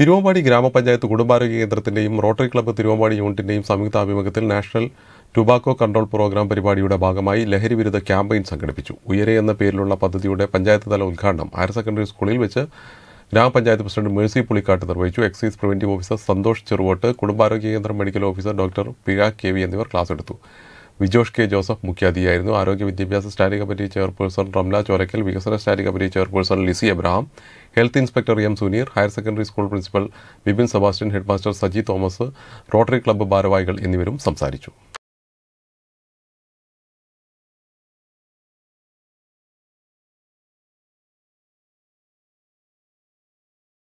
തിരുവമ്പാടി ഗ്രാമപഞ്ചായത്ത് കുടുംബാരോഗ്യ കേന്ദ്രത്തിന്റെയും റോട്ടറി ക്ലബ്ബ് തിരുവമ്പാടി യൂണിറ്റിന്റെയും സംയുക്ത ആഭിമുഖ്യത്തിൽ നാഷണൽ ടുബാക്കോ കൺട്രോൾ പ്രോഗ്രാം പരിപാടിയുടെ ഭാഗമായി ലഹരി വിരുദ്ധ ക്യാമ്പയിൻ സംഘടിപ്പിച്ചു ഉയരെ എന്ന പേരിലുള്ള പദ്ധതിയുടെ പഞ്ചായത്ത് തല ഉദ്ഘാടനം ഹയർ സെക്കൻഡറി സ്കൂളിൽ വെച്ച് ഗ്രാമപഞ്ചായത്ത് പ്രസിഡന്റ് മേഴ്സി പുളിക്കാട്ട് നിർവഹിച്ചു excise preventive officer Santhosh Cheruvottu കുടുംബാരോഗ്യ കേന്ദ്രം മെഡിക്കൽ ഓഫീസർ ഡോക്ടർ പിഴ കെ വി എന്നിവർ ക്ലാസ് എടുത്തു വിജോഷ് കെ ജോസഫ് മുഖ്യാതിഥിയായിരുന്നു ആരോഗ്യ വിദ്യാഭ്യാസ standing committee chairperson Ramla Chorakkal വികസന standing committee chairperson Lissy Abraham health inspector M Suneer higher secondary school principal Bibin Sebastian headmaster Saji Thomas rotary club ഭാരവാഹികൾ എന്നിവരും സംസാരിച്ചു